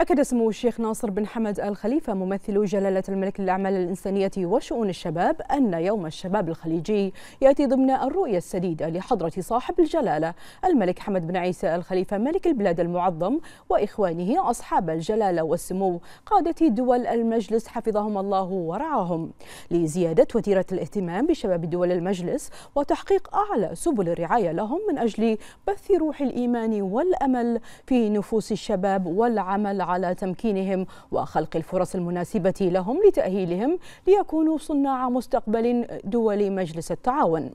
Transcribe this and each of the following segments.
أكد سمو الشيخ ناصر بن حمد آل خليفة ممثل جلالة الملك للأعمال الإنسانية وشؤون الشباب أن يوم الشباب الخليجي يأتي ضمن الرؤية السديدة لحضرة صاحب الجلالة الملك حمد بن عيسى آل خليفة ملك البلاد المعظم وإخوانه أصحاب الجلالة والسمو قادة دول المجلس حفظهم الله ورعاهم لزيادة وتيرة الاهتمام بشباب دول المجلس وتحقيق أعلى سبل الرعاية لهم من أجل بث روح الإيمان والأمل في نفوس الشباب والعمل على تمكينهم وخلق الفرص المناسبة لهم لتأهيلهم ليكونوا صناع مستقبل دول مجلس التعاون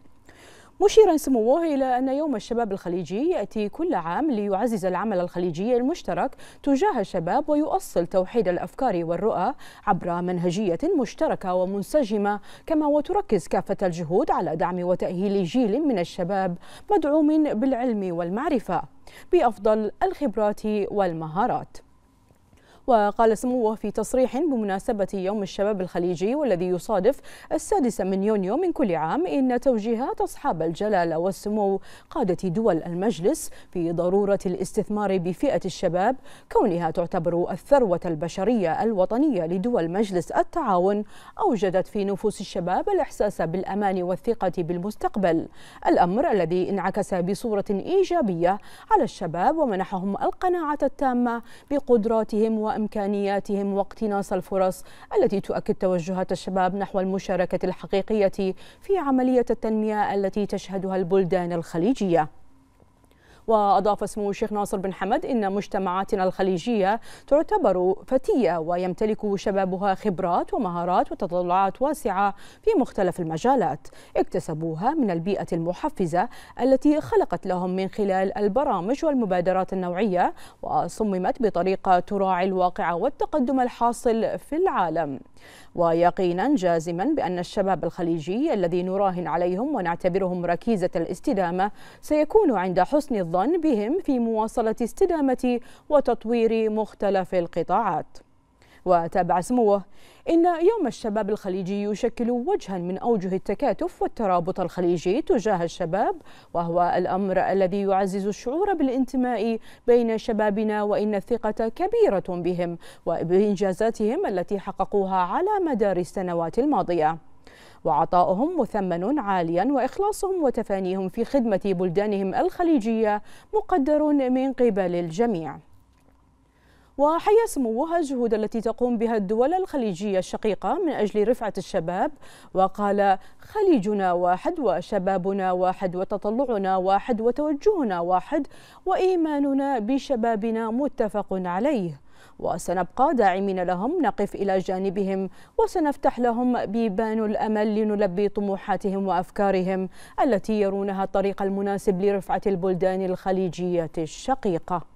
مشيرا سموه إلى أن يوم الشباب الخليجي يأتي كل عام ليعزز العمل الخليجي المشترك تجاه الشباب ويؤصل توحيد الأفكار والرؤى عبر منهجية مشتركة ومنسجمة كما وتركز كافة الجهود على دعم وتأهيل جيل من الشباب مدعوم بالعلم والمعرفة بأفضل الخبرات والمهارات وقال سموه في تصريح بمناسبة يوم الشباب الخليجي والذي يصادف السادس من يونيو من كل عام إن توجيهات أصحاب الجلالة والسمو قادة دول المجلس في ضرورة الاستثمار بفئة الشباب كونها تعتبر الثروة البشرية الوطنية لدول مجلس التعاون أوجدت في نفوس الشباب الإحساس بالأمان والثقة بالمستقبل الأمر الذي انعكس بصورة إيجابية على الشباب ومنحهم القناعة التامة بقدراتهم و وإمكانياتهم واقتناص الفرص التي تؤكد توجهات الشباب نحو المشاركة الحقيقية في عملية التنمية التي تشهدها البلدان الخليجية وأضاف سمو الشيخ ناصر بن حمد إن مجتمعاتنا الخليجية تعتبر فتية ويمتلك شبابها خبرات ومهارات وتطلعات واسعة في مختلف المجالات اكتسبوها من البيئة المحفزة التي خلقت لهم من خلال البرامج والمبادرات النوعية وصممت بطريقة تراعي الواقع والتقدم الحاصل في العالم ويقينا جازما بأن الشباب الخليجي الذي نراهن عليهم ونعتبرهم ركيزة الاستدامة سيكون عند حسن الظن الظن بهم في مواصلة استدامة وتطوير مختلف القطاعات وتابع سموه إن يوم الشباب الخليجي يشكل وجها من أوجه التكاتف والترابط الخليجي تجاه الشباب وهو الأمر الذي يعزز الشعور بالانتماء بين شبابنا وإن الثقة كبيرة بهم وبإنجازاتهم التي حققوها على مدار السنوات الماضية وعطاؤهم مثمن عاليا وإخلاصهم وتفانيهم في خدمة بلدانهم الخليجية مقدر من قبل الجميع وحيا سموها الجهود التي تقوم بها الدول الخليجية الشقيقة من أجل رفعة الشباب وقال خليجنا واحد وشبابنا واحد وتطلعنا واحد وتوجهنا واحد وإيماننا بشبابنا متفق عليه وسنبقى داعمين لهم نقف إلى جانبهم وسنفتح لهم بيبان الأمل لنلبي طموحاتهم وأفكارهم التي يرونها الطريق المناسب لرفعة البلدان الخليجية الشقيقة